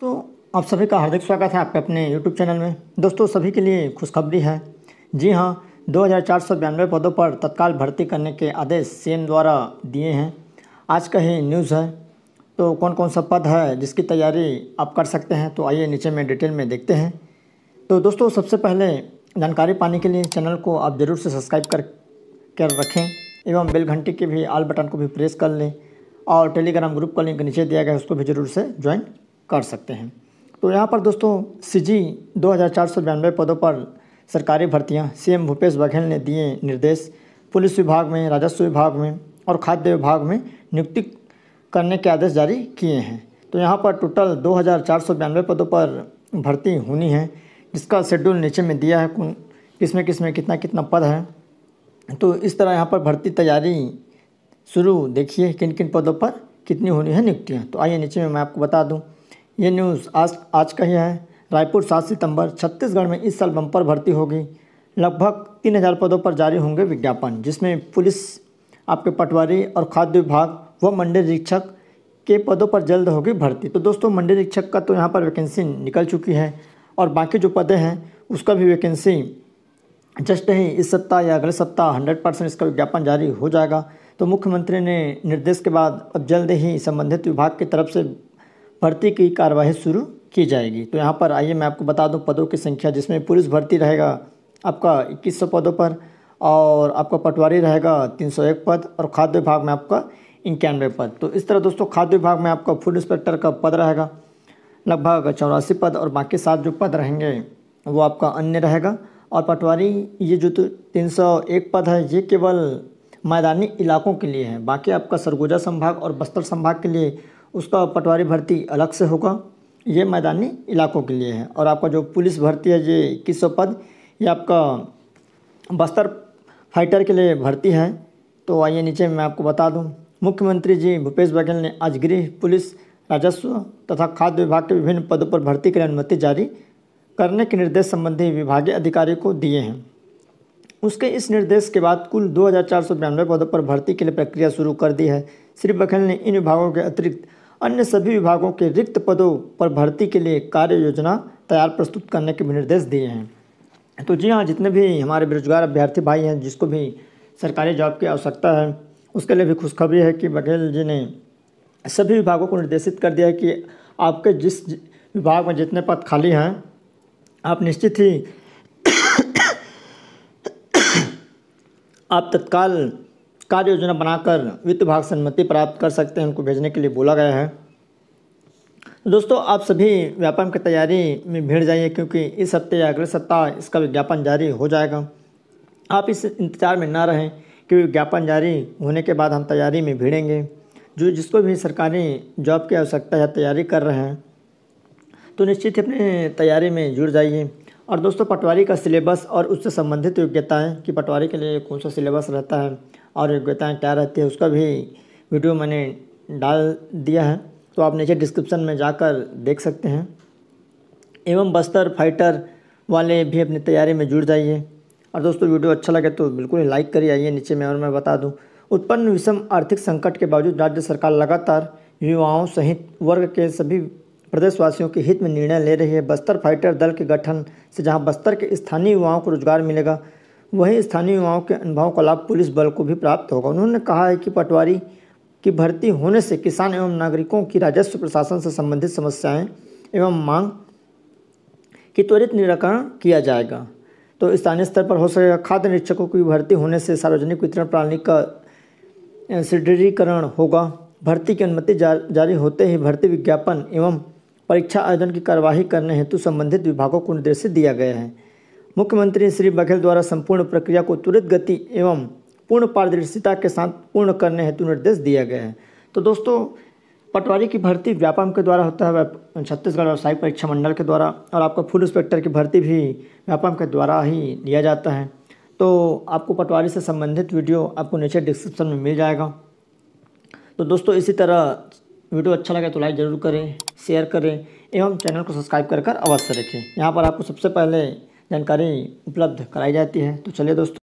तो आप सभी का हार्दिक स्वागत है आपके अपने यूट्यूब चैनल में दोस्तों सभी के लिए खुशखबरी है जी हाँ दो पदों पर तत्काल भर्ती करने के आदेश सीएम द्वारा दिए हैं आज का ही न्यूज़ है तो कौन कौन सा पद है जिसकी तैयारी आप कर सकते हैं तो आइए नीचे में डिटेल में देखते हैं तो दोस्तों सबसे पहले जानकारी पाने के लिए चैनल को आप ज़रूर से सब्सक्राइब कर कर रखें एवं बेल घंटी के भी आल बटन को भी प्रेस कर लें और टेलीग्राम ग्रुप का लिंक नीचे दिया गया है उसको भी ज़रूर से ज्वाइन कर सकते हैं तो यहाँ पर दोस्तों सीजी दो पदों पर सरकारी भर्तियाँ सीएम भूपेश बघेल ने दिए निर्देश पुलिस विभाग में राजस्व विभाग में और खाद्य विभाग में नियुक्ति करने के आदेश जारी किए हैं तो यहाँ पर टोटल दो पदों पर भर्ती होनी है जिसका शेड्यूल नीचे में दिया है कौन किसमें किसमें कितना कितना पद है तो इस तरह यहाँ पर भर्ती तैयारी शुरू देखिए किन किन पदों पर कितनी होनी है नियुक्तियाँ तो आइए नीचे में मैं आपको बता दूँ ये न्यूज़ आज आज का ही है रायपुर सात सितंबर छत्तीसगढ़ में इस साल बम्पर भर्ती होगी लगभग तीन हज़ार पदों पर जारी होंगे विज्ञापन जिसमें पुलिस आपके पटवारी और खाद्य विभाग व मंडी निरीक्षक के पदों पर जल्द होगी भर्ती तो दोस्तों मंडी निरीक्षक का तो यहाँ पर वैकेंसी निकल चुकी है और बाकी जो पदे हैं उसका भी वैकेंसी जस्ट ही इस सप्ताह या अगले सप्ताह हंड्रेड परसेंट इसका विज्ञापन जारी हो जाएगा तो मुख्यमंत्री ने निर्देश के बाद अब जल्द ही संबंधित विभाग की तरफ से भर्ती की कार्यवाही शुरू की जाएगी तो यहाँ पर आइए मैं आपको बता दूँ पदों की संख्या जिसमें पुरुष भर्ती रहेगा आपका 2100 पदों पर और आपका पटवारी रहेगा 301 पद और खाद्य विभाग में आपका इक्यानवे पद तो इस तरह दोस्तों खाद्य विभाग में आपका फूड इंस्पेक्टर का पद रहेगा लगभग चौरासी पद और बाकी सात जो पद रहेंगे वो आपका अन्य रहेगा और पटवारी ये जो तो तीन सौ एक पद है ये केवल मैदानी इलाकों के लिए है बाकी आपका सरगुजा संभाग और बस्तर संभाग के लिए उसका पटवारी भर्ती अलग से होगा ये मैदानी इलाकों के लिए है और आपका जो पुलिस भर्ती है ये इक्कीस पद ये आपका बस्तर फाइटर के लिए भर्ती है तो आइए नीचे मैं आपको बता दूं मुख्यमंत्री जी भूपेश बघेल ने आज गृह पुलिस राजस्व तथा खाद्य विभाग के विभिन्न पदों पर भर्ती के लिए अनुमति जारी करने के निर्देश संबंधी विभागीय अधिकारी को दिए हैं उसके इस निर्देश के बाद कुल दो पदों पर भर्ती के लिए प्रक्रिया शुरू कर दी है श्री बघेल ने इन विभागों के अतिरिक्त अन्य सभी विभागों के रिक्त पदों पर भर्ती के लिए कार्य योजना तैयार प्रस्तुत करने के भी निर्देश दिए हैं तो जी हाँ जितने भी हमारे बेरोजगार अभ्यर्थी भाई हैं जिसको भी सरकारी जॉब की आवश्यकता है उसके लिए भी खुशखबरी है कि बघेल जी ने सभी विभागों को निर्देशित कर दिया है कि आपके जिस विभाग में जितने पद खाली हैं आप निश्चित ही आप तत्काल कार्य योजना बनाकर वित्त विभाग से अनुमति प्राप्त कर सकते हैं उनको भेजने के लिए बोला गया है दोस्तों आप सभी व्यापार की तैयारी में भीड़ जाइए क्योंकि इस हफ्ते या अगले सप्ताह इसका विज्ञापन जारी हो जाएगा आप इस इंतजार में ना रहें कि विज्ञापन जारी होने के बाद हम तैयारी में भिड़ेंगे जो जिसको भी सरकारी जॉब की आवश्यकता है तैयारी कर रहे हैं तो निश्चित ही अपनी तैयारी में जुड़ जाइए और दोस्तों पटवारी का सिलेबस और उससे संबंधित योग्यताएँ कि पटवारी के लिए कौन सा सिलेबस रहता है और योग्यताएँ क्या रहती है उसका भी वीडियो मैंने डाल दिया है तो आप नीचे डिस्क्रिप्शन में जाकर देख सकते हैं एवं बस्तर फाइटर वाले भी अपनी तैयारी में जुड़ जाइए और दोस्तों वीडियो अच्छा लगे तो बिल्कुल लाइक करिए आइए नीचे में और मैं बता दूं उत्पन्न विषम आर्थिक संकट के बावजूद राज्य सरकार लगातार युवाओं सहित वर्ग के सभी प्रदेशवासियों के हित में निर्णय ले रही है बस्तर फाइटर दल के गठन से जहां बस्तर के स्थानीय युवाओं को रोजगार मिलेगा वहीं स्थानीय युवाओं के अनुभव का लाभ पुलिस बल को भी प्राप्त होगा उन्होंने कहा है कि पटवारी की भर्ती होने से किसान एवं नागरिकों की राजस्व प्रशासन से संबंधित समस्याएं एवं मांग की त्वरित निराकरण किया जाएगा तो स्थानीय स्तर पर हो सकेगा खाद्य निरीक्षकों की भर्ती होने से सार्वजनिक वितरण प्रणाली का सुदृढ़ीकरण होगा भर्ती की अनुमति जा, जारी होते ही भर्ती विज्ञापन एवं परीक्षा आयोजन की कार्यवाही करने हेतु संबंधित विभागों को निर्देश दिया गया है मुख्यमंत्री श्री बघेल द्वारा संपूर्ण प्रक्रिया को त्वरित गति एवं पूर्ण पारदर्शिता के साथ पूर्ण करने हेतु निर्देश दिया गया है तो दोस्तों पटवारी की भर्ती व्यापम के द्वारा होता है छत्तीसगढ़ व्यावसायिक परीक्षा मंडल के द्वारा और आपका फूड इंस्पेक्टर की भर्ती भी व्यापम के द्वारा ही लिया जाता है तो आपको पटवारी से संबंधित वीडियो आपको नीचे डिस्क्रिप्शन में मिल जाएगा तो दोस्तों इसी तरह वीडियो अच्छा लगे तो लाइक ज़रूर करें शेयर करें एवं चैनल को सब्सक्राइब कर कर अवश्य रखें यहाँ पर आपको सबसे पहले जानकारी उपलब्ध कराई जाती है तो चलिए दोस्तों